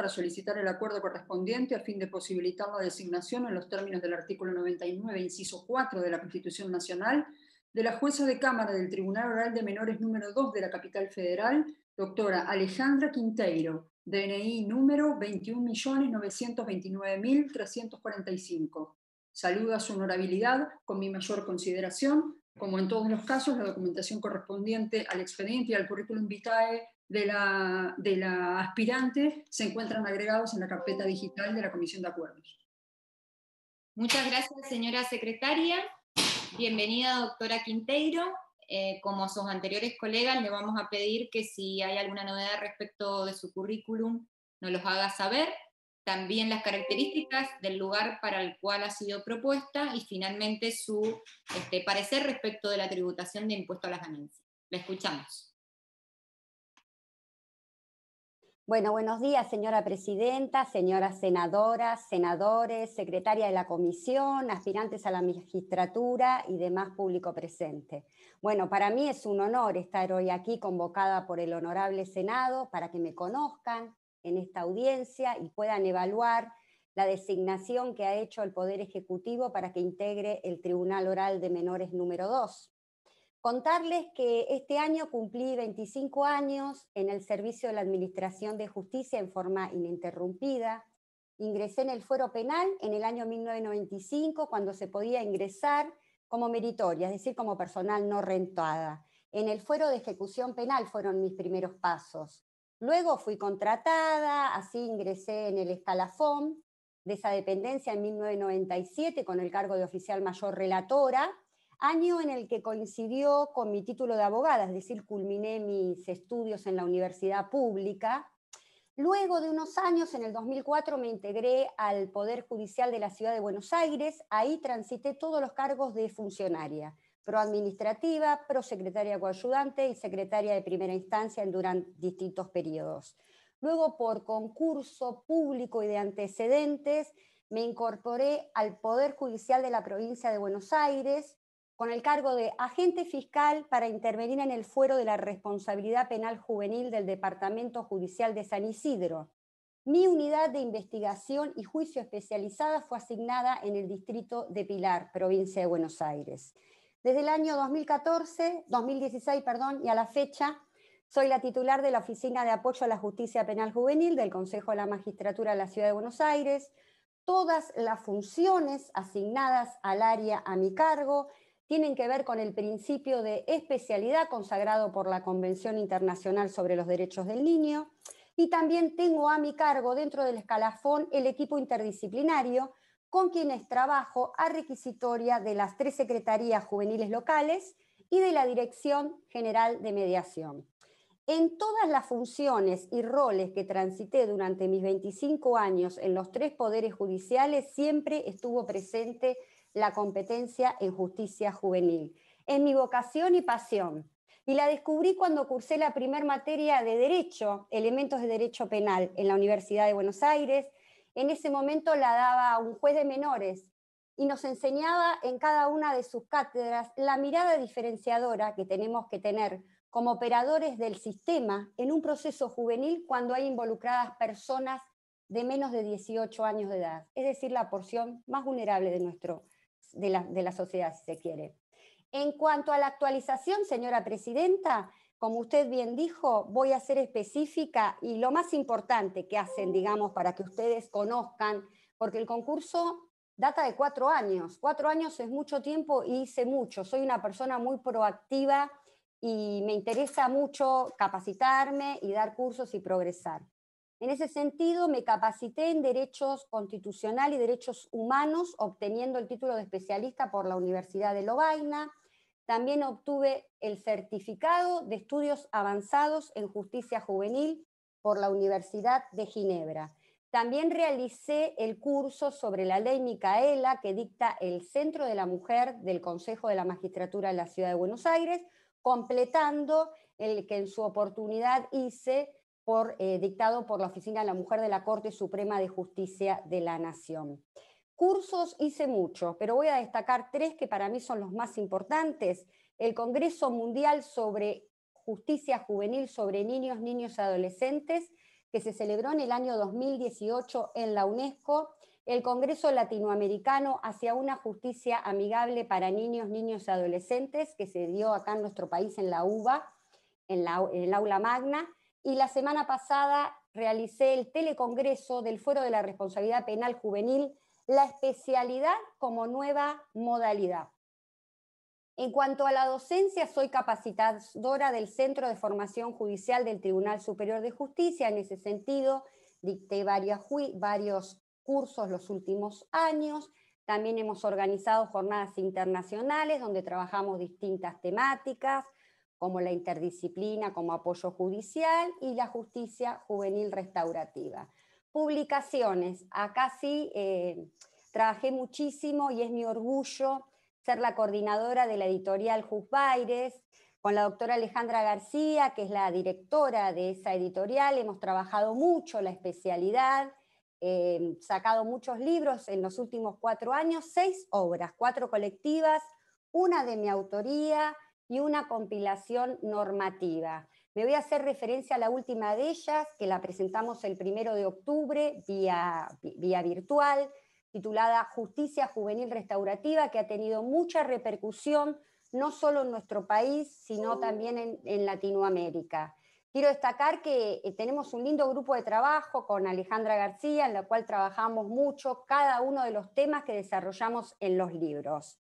para solicitar el acuerdo correspondiente a fin de posibilitar la designación en los términos del artículo 99, inciso 4 de la Constitución Nacional, de la jueza de Cámara del Tribunal Oral de Menores número 2 de la Capital Federal, doctora Alejandra Quinteiro, DNI número 21.929.345. Saludo a su honorabilidad con mi mayor consideración como en todos los casos, la documentación correspondiente al expediente y al currículum vitae de la, aspirante se encuentran agregados en la carpeta digital de la Comisión de Acuerdos. Muchas gracias, señora secretaria. Bienvenida, doctora Quinteiro. Eh, como sus anteriores colegas, le vamos a pedir que si hay alguna novedad respecto de su currículum, nos los haga saber también las características del lugar para el cual ha sido propuesta y finalmente su este, parecer respecto de la tributación de impuesto a las ganancias. La escuchamos. Bueno, buenos días, señora presidenta, señoras senadoras, senadores, secretaria de la comisión, aspirantes a la magistratura y demás público presente. Bueno, para mí es un honor estar hoy aquí convocada por el honorable Senado para que me conozcan, en esta audiencia y puedan evaluar la designación que ha hecho el Poder Ejecutivo para que integre el Tribunal Oral de Menores número 2. Contarles que este año cumplí 25 años en el servicio de la Administración de Justicia en forma ininterrumpida. Ingresé en el fuero penal en el año 1995, cuando se podía ingresar como meritoria, es decir, como personal no rentada. En el fuero de ejecución penal fueron mis primeros pasos. Luego fui contratada, así ingresé en el escalafón de esa dependencia en 1997 con el cargo de oficial mayor relatora, año en el que coincidió con mi título de abogada, es decir, culminé mis estudios en la universidad pública. Luego de unos años, en el 2004, me integré al Poder Judicial de la Ciudad de Buenos Aires, ahí transité todos los cargos de funcionaria proadministrativa, prosecretaria coayudante y secretaria de primera instancia durante distintos periodos. Luego, por concurso público y de antecedentes, me incorporé al Poder Judicial de la provincia de Buenos Aires con el cargo de agente fiscal para intervenir en el fuero de la responsabilidad penal juvenil del Departamento Judicial de San Isidro. Mi unidad de investigación y juicio especializada fue asignada en el distrito de Pilar, provincia de Buenos Aires. Desde el año 2014, 2016, perdón, y a la fecha, soy la titular de la Oficina de Apoyo a la Justicia Penal Juvenil del Consejo de la Magistratura de la Ciudad de Buenos Aires. Todas las funciones asignadas al área a mi cargo tienen que ver con el principio de especialidad consagrado por la Convención Internacional sobre los Derechos del Niño. Y también tengo a mi cargo dentro del escalafón el equipo interdisciplinario con quienes trabajo a requisitoria de las tres secretarías juveniles locales y de la Dirección General de Mediación. En todas las funciones y roles que transité durante mis 25 años en los tres poderes judiciales, siempre estuvo presente la competencia en justicia juvenil, es mi vocación y pasión. Y la descubrí cuando cursé la primer materia de Derecho, elementos de Derecho Penal, en la Universidad de Buenos Aires, en ese momento la daba un juez de menores y nos enseñaba en cada una de sus cátedras la mirada diferenciadora que tenemos que tener como operadores del sistema en un proceso juvenil cuando hay involucradas personas de menos de 18 años de edad, es decir, la porción más vulnerable de, nuestro, de, la, la sociedad, si se quiere. En cuanto a la actualización, señora presidenta, como usted bien dijo, voy a ser específica y lo más importante que hacen, digamos, para que ustedes conozcan, porque el concurso data de cuatro años. Cuatro años es mucho tiempo y hice mucho. Soy una persona muy proactiva y me interesa mucho capacitarme y dar cursos y progresar. En ese sentido, me capacité en derechos constitucional y derechos humanos, obteniendo el título de especialista por la Universidad de Lobaina, también obtuve el certificado de estudios avanzados en justicia juvenil por la Universidad de Ginebra. También realicé el curso sobre la ley Micaela que dicta el Centro de la Mujer del Consejo de la Magistratura de la Ciudad de Buenos Aires, completando el que en su oportunidad hice eh, dictado por la Oficina de la Mujer de la Corte Suprema de Justicia de la Nación. Cursos hice muchos, pero voy a destacar tres que para mí son los más importantes. El Congreso Mundial sobre Justicia Juvenil sobre Niños, Niños y Adolescentes, que se celebró en el año 2018 en la UNESCO. El Congreso Latinoamericano hacia una justicia amigable para niños, niños y adolescentes, que se dio acá en nuestro país en la UBA, en, el aula magna. Y la semana pasada realicé el telecongreso del Fuero de la Responsabilidad Penal Juvenil la especialidad como nueva modalidad. En cuanto a la docencia, soy capacitadora del Centro de Formación Judicial del Tribunal Superior de Justicia. En ese sentido, dicté varios cursos los últimos años. También hemos organizado jornadas internacionales donde trabajamos distintas temáticas, como la interdisciplina, como apoyo judicial y la justicia juvenil restaurativa. Publicaciones. Acá sí eh, trabajé muchísimo y es mi orgullo ser la coordinadora de la editorial Juzbaires, con la doctora Alejandra García, que es la directora de esa editorial. Hemos trabajado mucho la especialidad, eh, sacado muchos libros en los últimos cuatro años, seis obras, cuatro colectivas, una de mi autoría y una compilación normativa. Me voy a hacer referencia a la última de ellas, que la presentamos el primero de octubre vía, vía virtual, titulada Justicia Juvenil Restaurativa, que ha tenido mucha repercusión no solo en nuestro país, sino uh. también en, en Latinoamérica. Quiero destacar que eh, tenemos un lindo grupo de trabajo con Alejandra García, en la cual trabajamos mucho cada uno de los temas que desarrollamos en los libros.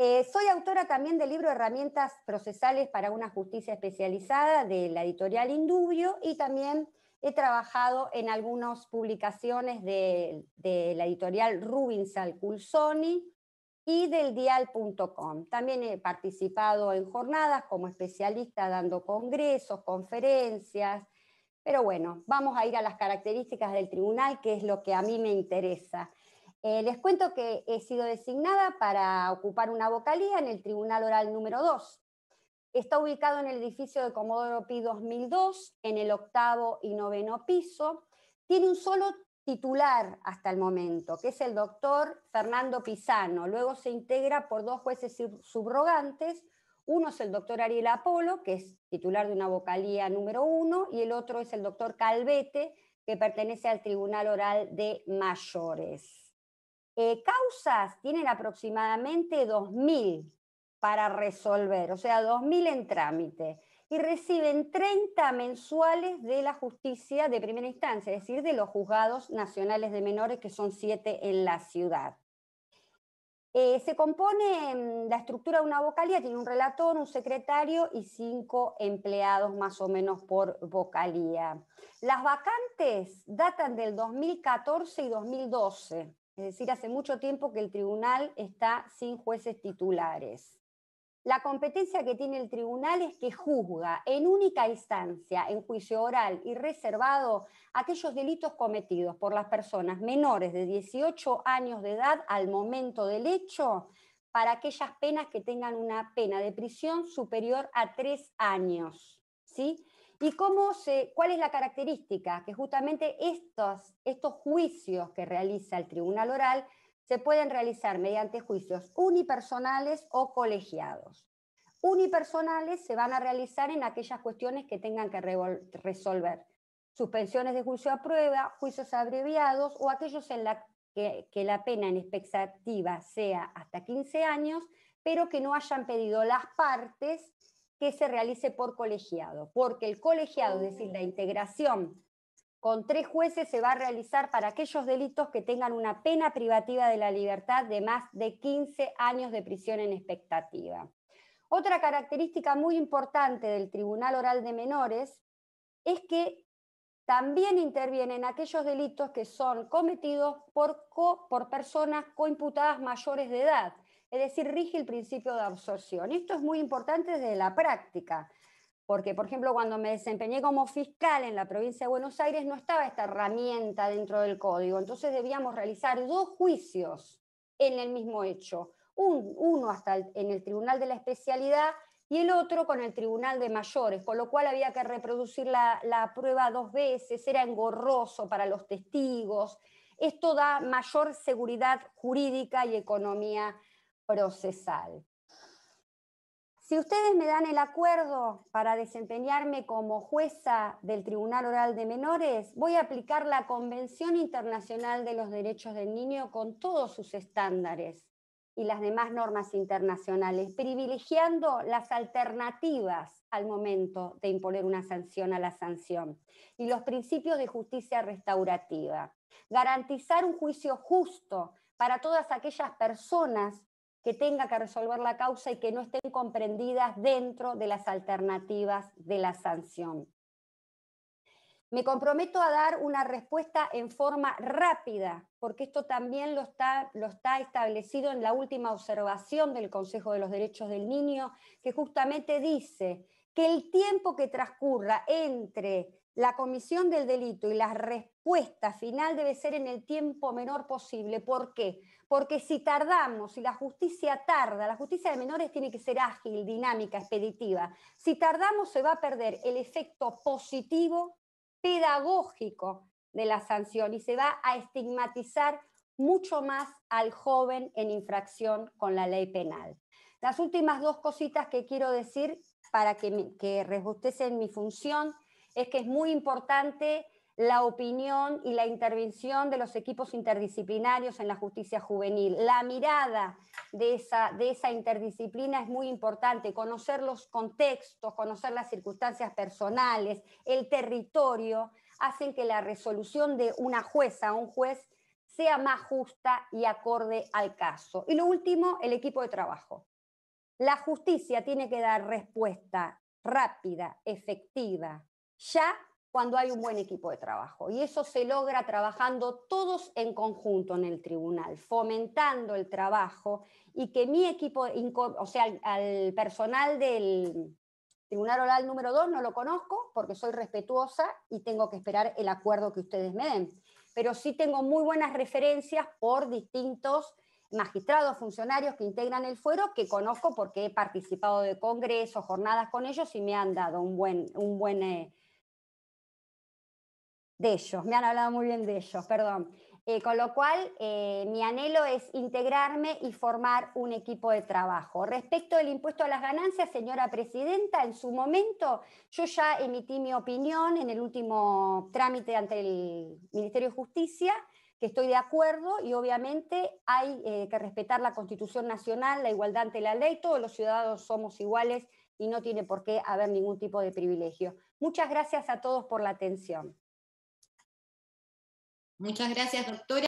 Eh, soy autora también del libro Herramientas Procesales para una Justicia Especializada de la editorial Indubio y también he trabajado en algunas publicaciones de, la editorial Rubinsal y del dial.com. También he participado en jornadas como especialista dando congresos, conferencias, pero bueno, vamos a ir a las características del tribunal, que es lo que a mí me interesa. Eh, les cuento que he sido designada para ocupar una vocalía en el Tribunal Oral número 2. Está ubicado en el edificio de Comodoro Pi 2002, en el octavo y noveno piso. Tiene un solo titular hasta el momento, que es el doctor Fernando Pisano. Luego se integra por dos jueces subrogantes. Uno es el doctor Ariel Apolo, que es titular de una vocalía número uno, y el otro es el doctor Calvete, que pertenece al Tribunal Oral de Mayores. Eh, causas tienen aproximadamente 2.000 para resolver, o sea, 2.000 en trámite, y reciben 30 mensuales de la justicia de primera instancia, es decir, de los juzgados nacionales de menores, que son siete en la ciudad. Eh, se compone mm, la estructura de una vocalía, tiene un relator, un secretario y cinco empleados más o menos por vocalía. Las vacantes datan del 2014 y 2012 es decir, hace mucho tiempo que el tribunal está sin jueces titulares. La competencia que tiene el tribunal es que juzga en única instancia, en juicio oral y reservado, aquellos delitos cometidos por las personas menores de 18 años de edad al momento del hecho para aquellas penas que tengan una pena de prisión superior a tres años. ¿sí? ¿Y cómo se, cuál es la característica? Que justamente estos, estos juicios que realiza el tribunal oral se pueden realizar mediante juicios unipersonales o colegiados. Unipersonales se van a realizar en aquellas cuestiones que tengan que resolver. Suspensiones de juicio a prueba, juicios abreviados o aquellos en los que, que la pena en expectativa sea hasta 15 años, pero que no hayan pedido las partes que se realice por colegiado, porque el colegiado, es decir, la mm. integración con tres jueces se va a realizar para aquellos delitos que tengan una pena privativa de la libertad de más de 15 años de prisión en expectativa. Otra característica muy importante del Tribunal Oral de Menores es que también intervienen aquellos delitos que son cometidos por, personas coimputadas mayores de edad es decir, rige el principio de absorción. Esto es muy importante desde la práctica, porque, por ejemplo, cuando me desempeñé como fiscal en la provincia de Buenos Aires no estaba esta herramienta dentro del código, entonces debíamos realizar dos juicios en el mismo hecho, uno hasta en el Tribunal de la Especialidad y el otro con el Tribunal de Mayores, con lo cual había que reproducir la, la prueba dos veces, era engorroso para los testigos. Esto da mayor seguridad jurídica y economía procesal. Si ustedes me dan el acuerdo para desempeñarme como jueza del Tribunal Oral de Menores, voy a aplicar la Convención Internacional de los Derechos del Niño con todos sus estándares y las demás normas internacionales, privilegiando las alternativas al momento de imponer una sanción a la sanción y los principios de justicia restaurativa. Garantizar un juicio justo para todas aquellas personas que tenga que resolver la causa y que no estén comprendidas dentro de las alternativas de la sanción. Me comprometo a dar una respuesta en forma rápida, porque esto también lo está, lo está, establecido en la última observación del Consejo de los Derechos del Niño, que justamente dice que el tiempo que transcurra entre la comisión del delito y la respuesta final debe ser en el tiempo menor posible. ¿Por qué? Porque si tardamos, si la justicia tarda, la justicia de menores tiene que ser ágil, dinámica, expeditiva. Si tardamos se va a perder el efecto positivo, pedagógico de la sanción y se va a estigmatizar mucho más al joven en infracción con la ley penal. Las últimas dos cositas que quiero decir para que, que rebustecen mi función es que es muy importante la opinión y la intervención de los equipos interdisciplinarios en la justicia juvenil. La mirada de esa, interdisciplina es muy importante, conocer los contextos, conocer las circunstancias personales, el territorio, hacen que la resolución de una jueza o un juez sea más justa y acorde al caso. Y lo último, el equipo de trabajo. La justicia tiene que dar respuesta rápida, efectiva, ya cuando hay un buen equipo de trabajo. Y eso se logra trabajando todos en conjunto en el tribunal, fomentando el trabajo y que mi equipo, o sea, al, personal del tribunal oral número 2 no lo conozco porque soy respetuosa y tengo que esperar el acuerdo que ustedes me den. Pero sí tengo muy buenas referencias por distintos magistrados, funcionarios que integran el fuero, que conozco porque he participado de congresos, jornadas con ellos y me han dado un buen, un buen eh, de ellos, me han hablado muy bien de ellos, perdón. Eh, con lo cual, eh, mi anhelo es integrarme y formar un equipo de trabajo. Respecto del impuesto a las ganancias, señora presidenta, en su momento yo ya emití mi opinión en el último trámite ante el Ministerio de Justicia, que estoy de acuerdo y obviamente hay eh, que respetar la Constitución Nacional, la igualdad ante la ley, todos los ciudadanos somos iguales y no tiene por qué haber ningún tipo de privilegio. Muchas gracias a todos por la atención. Muchas gracias, doctora.